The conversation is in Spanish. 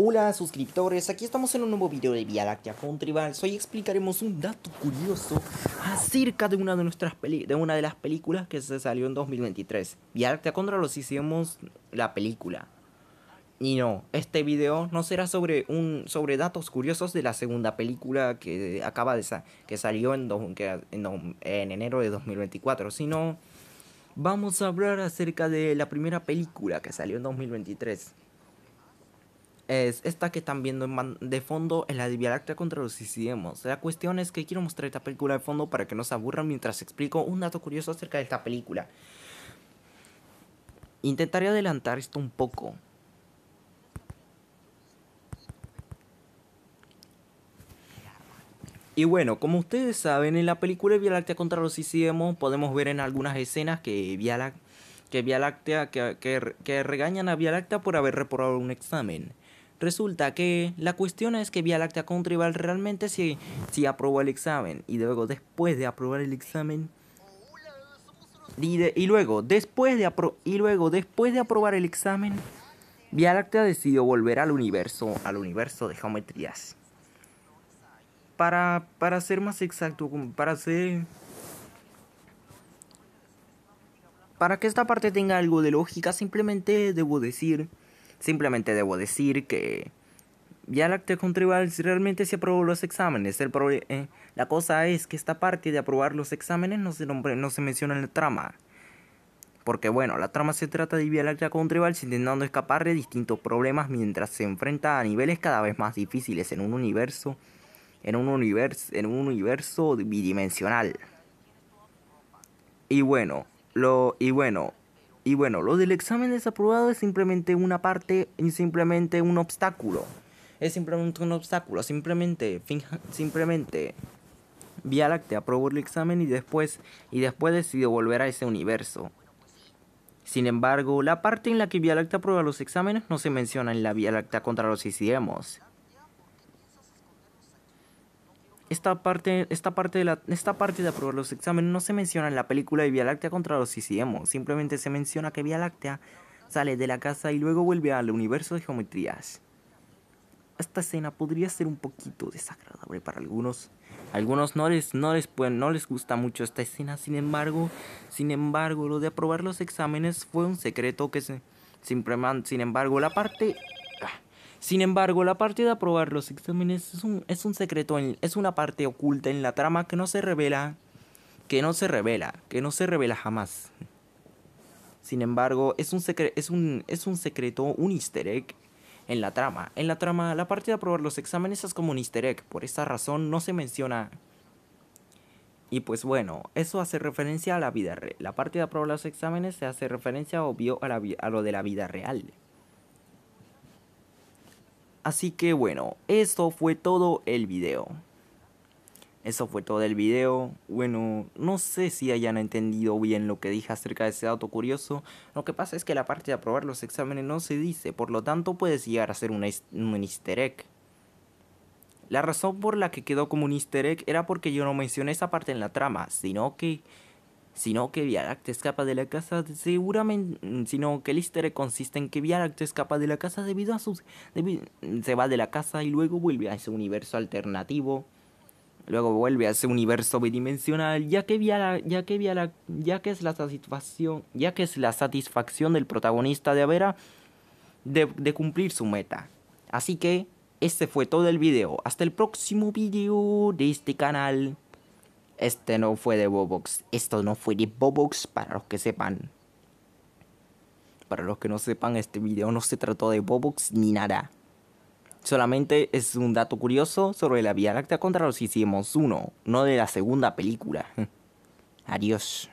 Hola suscriptores, aquí estamos en un nuevo video de Vía contra con Hoy explicaremos un dato curioso acerca de una de nuestras de una de las películas que se salió en 2023. Vía contra los hicimos la película. Y no, este video no será sobre un sobre datos curiosos de la segunda película que acaba de que salió en, en enero de 2024, sino vamos a hablar acerca de la primera película que salió en 2023 es esta que están viendo de fondo, es la de Vía contra los Isidemos. La cuestión es que quiero mostrar esta película de fondo para que no se aburran mientras explico un dato curioso acerca de esta película. Intentaré adelantar esto un poco. Y bueno, como ustedes saben, en la película de Vía Láctea contra los Isidemos podemos ver en algunas escenas que Vía que regañan a Vía Láctea por haber reprobado un examen. Resulta que la cuestión es que Vía Láctea realmente sí, aprobó el examen. Y luego, después de aprobar el examen. Y, luego, después de y luego, después de aprobar el examen, Vía Láctea decidió volver al universo, al universo de geometrías. Para, ser más exacto, para ser para que esta parte tenga algo de lógica, simplemente debo decir Simplemente debo decir que Vía la con realmente se aprobó los exámenes. El eh, la cosa es que esta parte de aprobar los exámenes no se, no se menciona en la trama. Porque bueno, la trama se trata de Vía Láctea con intentando escapar de distintos problemas mientras se enfrenta a niveles cada vez más difíciles en un universo en un universo en un universo bidimensional. Y bueno, lo y bueno, y bueno, lo del examen desaprobado es simplemente una parte, y simplemente un obstáculo. Es simplemente un obstáculo, simplemente, simplemente. Vía Láctea aprobó el examen y después, y después decidió volver a ese universo. Sin embargo, la parte en la que Vía Láctea aprueba los exámenes no se menciona en la Vía Láctea contra los Isidemos. Esta parte, esta, parte de la, esta parte de aprobar los exámenes no se menciona en la película de Vía Láctea contra los CCM. simplemente se menciona que Vía Láctea sale de la casa y luego vuelve al universo de geometrías. Esta escena podría ser un poquito desagradable para algunos. Algunos no les, no les, pueden, no les gusta mucho esta escena, sin embargo, sin embargo, lo de aprobar los exámenes fue un secreto que se... sin embargo, la parte sin embargo, la parte de aprobar los exámenes es un, es un secreto, es una parte oculta en la trama que no se revela, que no se revela, que no se revela jamás. Sin embargo, es un, es un, es un secreto, un easter egg en la trama. En la trama, la parte de aprobar los exámenes es como un easter egg, por esta razón no se menciona. Y pues bueno, eso hace referencia a la vida real. La parte de aprobar los exámenes se hace referencia, obvio, a, la a lo de la vida real. Así que bueno, eso fue todo el video. Eso fue todo el video. Bueno, no sé si hayan entendido bien lo que dije acerca de ese dato curioso. Lo que pasa es que la parte de aprobar los exámenes no se dice, por lo tanto puedes llegar a ser un, un easter egg. La razón por la que quedó como un easter egg era porque yo no mencioné esa parte en la trama, sino que sino que te escapa de la casa seguramente, sino que el easter consiste en que te escapa de la casa debido a sus, se va de la casa y luego vuelve a ese universo alternativo, luego vuelve a ese universo bidimensional, ya que ya que ya que es la satisfacción, ya que es la satisfacción del protagonista de Avera de, de cumplir su meta. Así que, este fue todo el video. Hasta el próximo video de este canal. Este no fue de Bobox. Esto no fue de Bobox, para los que sepan. Para los que no sepan, este video no se trató de Bobox ni nada. Solamente es un dato curioso sobre la Vía Láctea contra los Hicimos uno. no de la segunda película. Adiós.